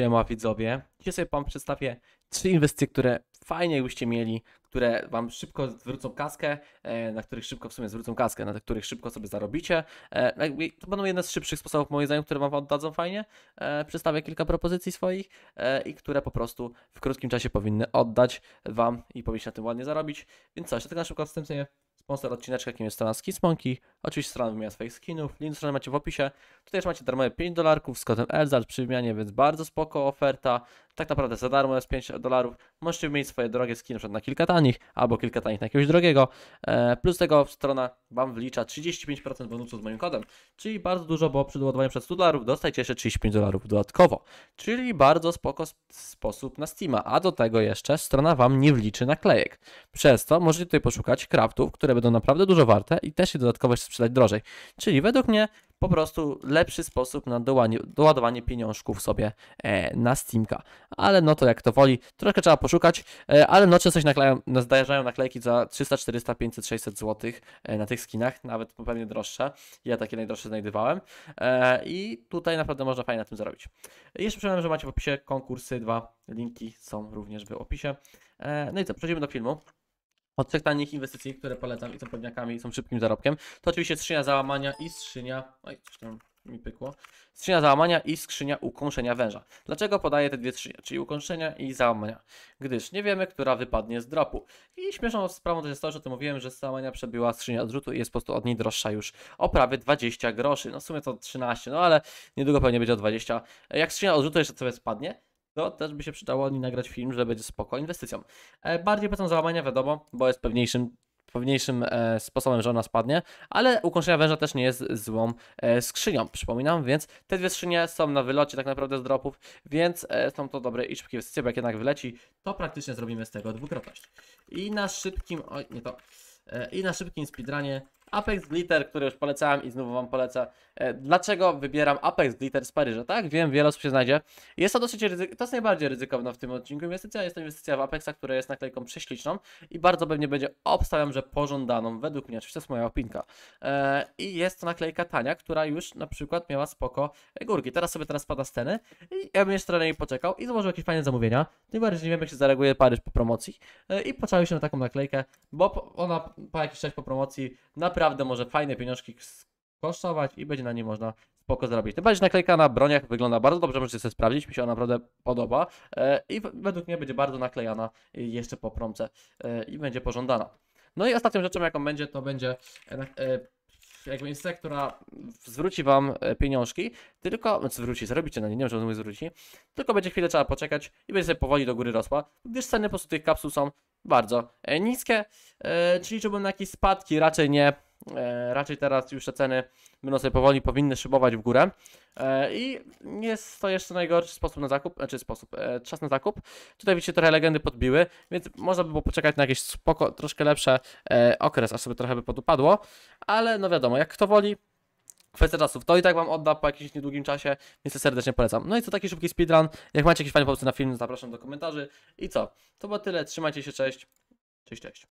Siema widzowie. Dzisiaj sobie Wam przedstawię trzy inwestycje, które fajnie byście mieli, które Wam szybko zwrócą kaskę, e, na których szybko w sumie zwrócą kaskę, na których szybko sobie zarobicie. E, no to będą jeden z szybszych sposobów moim zdaniem, które Wam oddadzą fajnie. E, przedstawię kilka propozycji swoich i które po prostu w krótkim czasie powinny oddać Wam i powinniście na tym ładnie zarobić. Więc coś, jeszcze tak na szybko wstępnie Sponsor odcineczka, jakim jest strona Skismonki. Oczywiście strona wymienia swoich skinów. Link do strony macie w opisie. Tutaj też macie darmowe 5 dolarków z kodem ELZAR przy wymianie, więc bardzo spoko oferta tak naprawdę za darmo jest 5 dolarów. Możecie mieć swoje drogie skiny na, na kilka tanich, albo kilka tanich na jakiegoś drogiego. E, plus tego strona Wam wlicza 35% bonusu z moim kodem, czyli bardzo dużo, bo przy doładowaniu przez 100 dolarów dostajecie jeszcze 35 dolarów dodatkowo. Czyli bardzo spoko sposób na Steama, a do tego jeszcze strona Wam nie wliczy naklejek. Przez to możecie tutaj poszukać craftów, które będą naprawdę dużo warte i też je dodatkowo sprzedać drożej. Czyli według mnie po prostu lepszy sposób na doładowanie pieniążków sobie e, na Steamka. Ale no to jak to woli, troszkę trzeba poszukać, e, ale no często się naklejają, no, zdarzają naklejki za 300, 400, 500, 600 zł e, na tych skinach, nawet pewnie droższe. Ja takie najdroższe znajdowałem e, i tutaj naprawdę można fajnie na tym zarobić. Jeszcze przypomnę, że macie w opisie konkursy, dwa linki są również w opisie. E, no i co, przejdziemy do filmu od tych tanich inwestycji, które polecam i są pewniakami i są szybkim zarobkiem, to oczywiście skrzynia załamania i skrzynia... Oj, coś tam mi pykło. Skrzynia załamania i skrzynia ukąszenia węża. Dlaczego podaję te dwie skrzynie, czyli ukąszenia i załamania? Gdyż nie wiemy, która wypadnie z dropu. I śmieszną sprawą to jest to, że o tym mówiłem, że załamania przebiła skrzynia odrzutu i jest po prostu od niej droższa już o prawie 20 groszy. No w sumie to 13, no ale niedługo pewnie będzie o 20. Jak skrzynia odrzutu jeszcze sobie spadnie, to też by się przydało nie nagrać film, że będzie spoko inwestycją. E, bardziej potem załamania wiadomo, bo jest pewniejszym pewniejszym e, sposobem, że ona spadnie, ale ukończenia węża też nie jest złą e, skrzynią, przypominam, więc te dwie skrzynie są na wylocie tak naprawdę z dropów, więc są to dobre i szybkie inwestycje, bo jak jednak wyleci, to praktycznie zrobimy z tego dwukrotność. I na szybkim, oj nie to, i na szybkim speedrunie Apex Glitter, który już polecałem i znowu Wam polecę. E, dlaczego wybieram Apex Glitter z Paryża? Tak, wiem, wiele osób się znajdzie. Jest to dosyć ryzyk... to jest najbardziej ryzykowna w tym odcinku inwestycja. Jest to inwestycja w Apexa, która jest naklejką prześliczną i bardzo pewnie będzie, obstawiam, że pożądaną, według mnie, oczywiście to jest moja opinka. E, I jest to naklejka tania, która już na przykład miała spoko górki. Teraz sobie teraz pada sceny i ja bym jeszcze trochę jej poczekał i złożył jakieś fajne zamówienia. Tym bardziej nie wiem, jak się zareaguje Paryż po promocji e, i poczęły się na taką naklejkę, bo ona po jakiś czas po promocji naprawdę naprawdę może fajne pieniążki kosztować i będzie na nie można spoko zrobić. Tym bardziej naklejka na broniach wygląda bardzo dobrze, możecie sobie sprawdzić, mi się ona naprawdę podoba e, i według mnie będzie bardzo naklejana jeszcze po promce e, i będzie pożądana. No i ostatnią rzeczą jaką będzie, to będzie e, jakby instytucja, która zwróci Wam pieniążki, tylko, no zwróci, zarobicie na nie, nie wiem, czy on zwróci, tylko będzie chwilę trzeba poczekać i będzie sobie powoli do góry rosła, gdyż ceny po prostu tych kapsuł są bardzo niskie, czyli liczyłbym na jakieś spadki, raczej nie, E, raczej teraz już te ceny będą sobie powoli powinny szybować w górę. E, I jest to jeszcze najgorszy sposób na zakup, czy znaczy sposób, e, czas na zakup. Tutaj widzicie, trochę legendy podbiły, więc można by było poczekać na jakieś spoko, troszkę lepszy okres, aż sobie trochę by podupadło. Ale no wiadomo, jak kto woli, kwestia czasów. To i tak Wam odda po jakimś niedługim czasie, więc serdecznie polecam. No i co, taki szybki speedrun. Jak macie jakieś fajne pomysły na film, zapraszam do komentarzy. I co, to było tyle. Trzymajcie się, cześć. Cześć, cześć.